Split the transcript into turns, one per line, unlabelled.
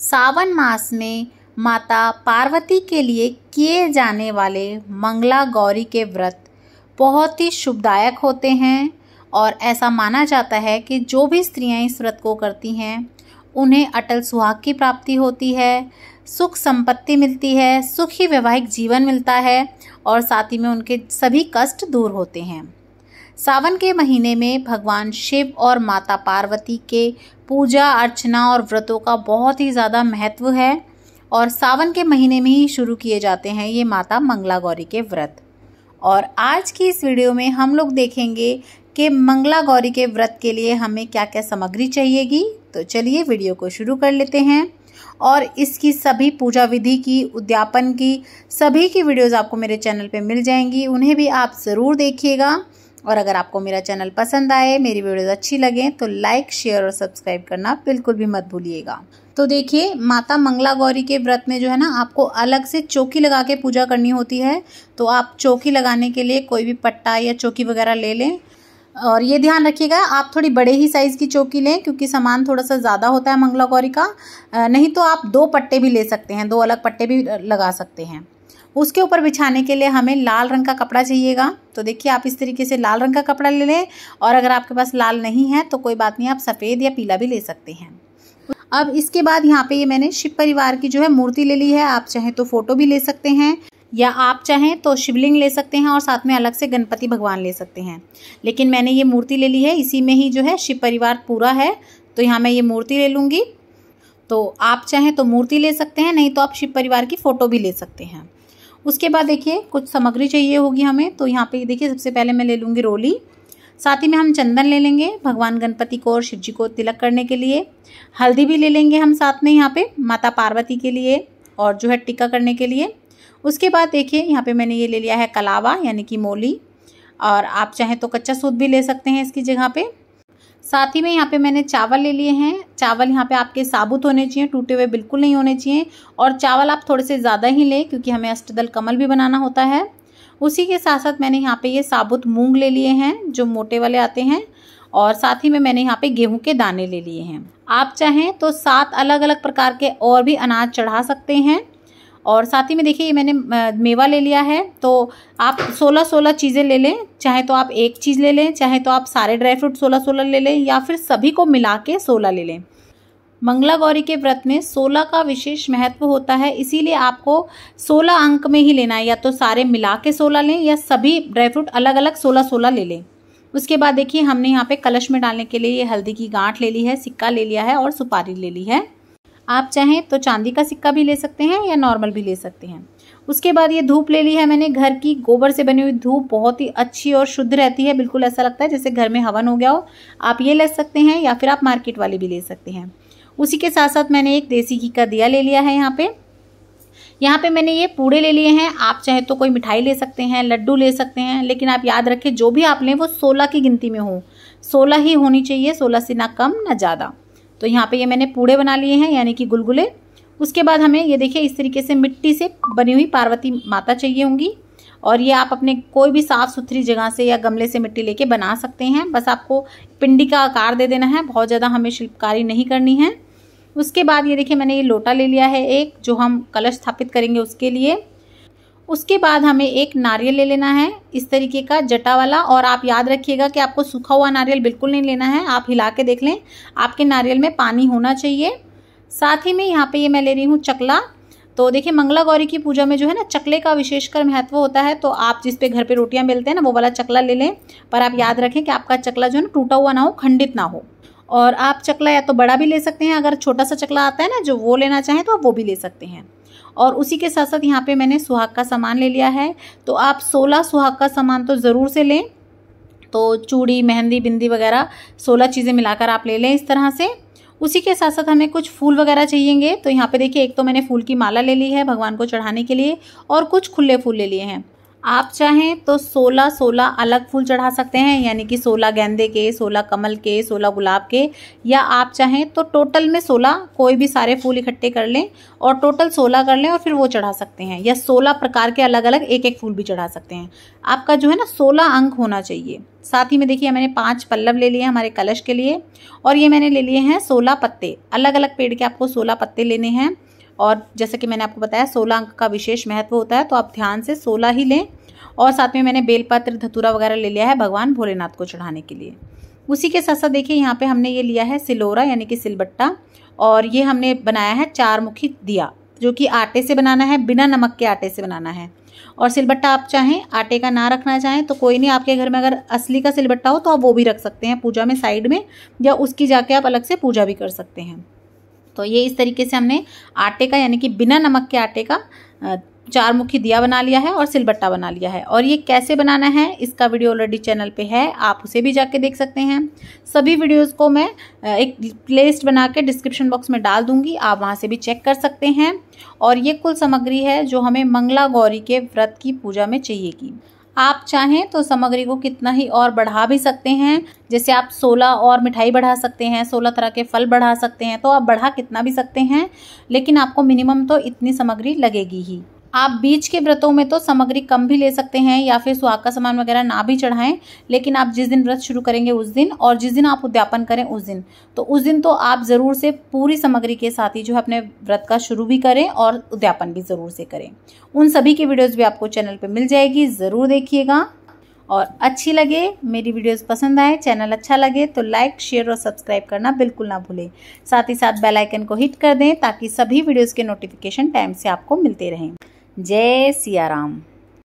सावन मास में माता पार्वती के लिए किए जाने वाले मंगला गौरी के व्रत बहुत ही शुभदायक होते हैं और ऐसा माना जाता है कि जो भी स्त्रियां इस व्रत को करती हैं उन्हें अटल सुहाग की प्राप्ति होती है सुख संपत्ति मिलती है सुखी वैवाहिक जीवन मिलता है और साथ ही में उनके सभी कष्ट दूर होते हैं सावन के महीने में भगवान शिव और माता पार्वती के पूजा अर्चना और व्रतों का बहुत ही ज़्यादा महत्व है और सावन के महीने में ही शुरू किए जाते हैं ये माता मंगला गौरी के व्रत और आज की इस वीडियो में हम लोग देखेंगे कि मंगला गौरी के व्रत के लिए हमें क्या क्या सामग्री चाहिएगी तो चलिए वीडियो को शुरू कर लेते हैं और इसकी सभी पूजा विधि की उद्यापन की सभी की वीडियोस आपको मेरे चैनल पे मिल जाएंगी उन्हें भी आप ज़रूर देखिएगा और अगर आपको मेरा चैनल पसंद आए मेरी वीडियोज़ अच्छी लगें तो लाइक शेयर और सब्सक्राइब करना बिल्कुल भी मत भूलिएगा तो देखिए माता मंगला गौरी के व्रत में जो है ना आपको अलग से चौकी लगा के पूजा करनी होती है तो आप चौकी लगाने के लिए कोई भी पट्टा या चौकी वगैरह ले लें और ये ध्यान रखिएगा आप थोड़ी बड़े ही साइज़ की चौकी लें क्योंकि सामान थोड़ा सा ज़्यादा होता है मंगला गौरी का नहीं तो आप दो पट्टे भी ले सकते हैं दो अलग पट्टे भी लगा सकते हैं उसके ऊपर बिछाने के लिए हमें लाल रंग का कपड़ा चाहिएगा तो देखिए आप इस तरीके से लाल रंग का कपड़ा ले लें और अगर आपके पास लाल नहीं है तो कोई बात नहीं आप सफ़ेद या पीला भी ले सकते हैं अब इसके बाद यहाँ पे ये मैंने शिव परिवार की जो है मूर्ति ले ली है आप चाहें तो फोटो भी ले सकते हैं या आप चाहें तो शिवलिंग ले सकते हैं और साथ में अलग से गणपति भगवान ले सकते हैं लेकिन मैंने ये मूर्ति ले ली है इसी में ही जो है शिव परिवार पूरा है तो यहाँ मैं ये मूर्ति ले लूँगी तो आप चाहें तो मूर्ति ले सकते हैं नहीं तो आप शिव परिवार की फ़ोटो भी ले सकते हैं उसके बाद देखिए कुछ सामग्री चाहिए होगी हमें तो यहाँ पे देखिए सबसे पहले मैं ले लूँगी रोली साथ ही में हम चंदन ले लेंगे भगवान गणपति को और शिव जी को तिलक करने के लिए हल्दी भी ले लेंगे हम साथ में यहाँ पे माता पार्वती के लिए और जो है टिक्का करने के लिए उसके बाद देखिए यहाँ पे मैंने ये ले लिया है कलावा यानी कि मोली और आप चाहें तो कच्चा सूत भी ले सकते हैं इसकी जगह पर साथ ही में यहाँ पे मैंने चावल ले लिए हैं चावल यहाँ पे आपके साबुत होने चाहिए टूटे हुए बिल्कुल नहीं होने चाहिए और चावल आप थोड़े से ज़्यादा ही लें क्योंकि हमें अष्टदल कमल भी बनाना होता है उसी के साथ साथ मैंने यहाँ पे ये साबुत मूंग ले लिए हैं जो मोटे वाले आते हैं और साथ ही में मैंने यहाँ पे गेहूं के दाने ले लिए हैं आप चाहें तो सात अलग अलग प्रकार के और भी अनाज चढ़ा सकते हैं और साथ ही में देखिए ये मैंने मेवा ले लिया है तो आप 16-16 चीज़ें ले लें चाहे तो आप एक चीज़ ले लें चाहे तो आप सारे ड्राई फ्रूट 16-16 ले लें या फिर सभी को मिला के सोलह ले लें मंगला गौरी के व्रत में सोलह का विशेष महत्व होता है इसीलिए आपको सोलह अंक में ही लेना है या तो सारे मिला के सोलह लें या सभी ड्राई फ्रूट अलग अलग सोलह सोलह ले लें उसके बाद देखिए हमने यहाँ पे कलश में डालने के लिए ये हल्दी की गांठ ले ली है सिक्का ले लिया है और सुपारी ले ली है आप चाहें तो चांदी का सिक्का भी ले सकते हैं या नॉर्मल भी ले सकते हैं उसके बाद ये धूप ले ली है मैंने घर की गोबर से बनी हुई धूप बहुत ही अच्छी और शुद्ध रहती है बिल्कुल ऐसा लगता है जैसे घर में हवन हो गया हो आप ये ले सकते हैं या फिर आप मार्केट वाली भी ले सकते हैं उसी के साथ साथ मैंने एक देसी घी का दिया ले लिया है यहाँ पे यहाँ पे मैंने ये पूड़े ले लिए हैं आप चाहे तो कोई मिठाई ले सकते हैं लड्डू ले सकते हैं लेकिन आप याद रखें जो भी आप लें वो सोलह की गिनती में हो सोलह ही होनी चाहिए सोलह से ना कम ना ज़्यादा तो यहाँ पे ये मैंने पूड़े बना लिए हैं यानी कि गुलगुले उसके बाद हमें ये देखिए इस तरीके से मिट्टी से बनी हुई पार्वती माता चाहिए होंगी और ये आप अपने कोई भी साफ़ सुथरी जगह से या गमले से मिट्टी लेके बना सकते हैं बस आपको पिंडी का आकार दे देना है बहुत ज़्यादा हमें शिल्पकारी नहीं करनी है उसके बाद ये देखिए मैंने ये लोटा ले लिया है एक जो हम कलश स्थापित करेंगे उसके लिए उसके बाद हमें एक नारियल ले लेना है इस तरीके का जटा वाला और आप याद रखिएगा कि आपको सूखा हुआ नारियल बिल्कुल नहीं लेना है आप हिला के देख लें आपके नारियल में पानी होना चाहिए साथ ही में यहाँ पे ये मैं ले रही हूँ चकला तो देखिए मंगला गौरी की पूजा में जो है ना चकले का विशेषकर महत्व होता है तो आप जिस पे घर पे रोटियां मिलते हैं ना वो वाला चकला ले लें पर आप याद रखें कि आपका चकला जो है ना टूटा हुआ ना हो खंडित ना हो और आप चकला या तो बड़ा भी ले सकते हैं अगर छोटा सा चकला आता है ना जो वो लेना चाहें तो आप वो भी ले सकते हैं और उसी के साथ साथ यहाँ पे मैंने सुहाग का सामान ले लिया है तो आप सोलह सुहाग का सामान तो ज़रूर से लें तो चूड़ी मेहंदी बिंदी वगैरह सोलह चीज़ें मिलाकर आप ले लें इस तरह से उसी के साथ साथ हमें कुछ फूल वगैरह चाहिएंगे तो यहाँ पे देखिए एक तो मैंने फूल की माला ले ली है भगवान को चढ़ाने के लिए और कुछ खुले फूल ले लिए हैं आप चाहें तो 16 16 अलग फूल चढ़ा सकते हैं यानी कि 16 गेंदे के 16 कमल के 16 गुलाब के या आप चाहें तो टोटल में 16 कोई भी सारे फूल इकट्ठे कर लें और टोटल 16 कर लें और फिर वो चढ़ा सकते हैं या 16 प्रकार के अलग अलग एक एक फूल भी चढ़ा सकते हैं आपका जो है ना सोलह अंक होना चाहिए साथ ही में देखिए मैंने पाँच पल्लव ले लिए हमारे कलश के लिए और ये मैंने ले लिए हैं सोलह पत्ते अलग अलग पेड़ के आपको सोलह पत्ते लेने हैं और जैसे कि मैंने आपको बताया सोलह अंक का विशेष महत्व होता है तो आप ध्यान से सोलह ही लें और साथ में मैंने बेलपत्र धतूरा वगैरह ले लिया है भगवान भोलेनाथ को चढ़ाने के लिए उसी के साथ साथ देखिए यहाँ पे हमने ये लिया है सिलोरा यानी कि सिलबट्टा और ये हमने बनाया है चार मुखी दिया जो कि आटे से बनाना है बिना नमक के आटे से बनाना है और सिलबट्टा आप चाहें आटे का ना रखना चाहें तो कोई नहीं आपके घर में अगर असली का सिलबट्टा हो तो आप वो भी रख सकते हैं पूजा में साइड में या उसकी जाके आप अलग से पूजा भी कर सकते हैं तो ये इस तरीके से हमने आटे का यानी कि बिना नमक के आटे का चार मुखी दिया बना लिया है और सिलबट्टा बना लिया है और ये कैसे बनाना है इसका वीडियो ऑलरेडी चैनल पे है आप उसे भी जाके देख सकते हैं सभी वीडियोस को मैं एक प्लेलिस्ट बना के डिस्क्रिप्शन बॉक्स में डाल दूंगी आप वहाँ से भी चेक कर सकते हैं और ये कुल सामग्री है जो हमें मंगला गौरी के व्रत की पूजा में चाहिएगी आप चाहें तो सामग्री को कितना ही और बढ़ा भी सकते हैं जैसे आप 16 और मिठाई बढ़ा सकते हैं 16 तरह के फल बढ़ा सकते हैं तो आप बढ़ा कितना भी सकते हैं लेकिन आपको मिनिमम तो इतनी सामग्री लगेगी ही आप बीच के व्रतों में तो सामग्री कम भी ले सकते हैं या फिर सुहाग का सामान वगैरह ना भी चढ़ाएं लेकिन आप जिस दिन व्रत शुरू करेंगे उस दिन और जिस दिन आप उद्यापन करें उस दिन तो उस दिन तो आप ज़रूर से पूरी सामग्री के साथ ही जो है अपने व्रत का शुरू भी करें और उद्यापन भी ज़रूर से करें उन सभी की वीडियोज़ भी आपको चैनल पर मिल जाएगी ज़रूर देखिएगा और अच्छी लगे मेरी वीडियोस पसंद आए चैनल अच्छा लगे तो लाइक शेयर और सब्सक्राइब करना बिल्कुल ना भूलें साथ ही साथ बेल आइकन को हिट कर दें ताकि सभी वीडियोस के नोटिफिकेशन टाइम से आपको मिलते रहें जय सियाराम